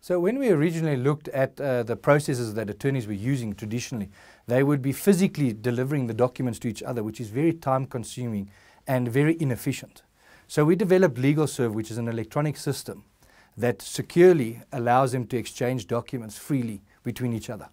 So when we originally looked at uh, the processes that attorneys were using traditionally, they would be physically delivering the documents to each other, which is very time consuming and very inefficient. So we developed LegalServe, which is an electronic system that securely allows them to exchange documents freely between each other.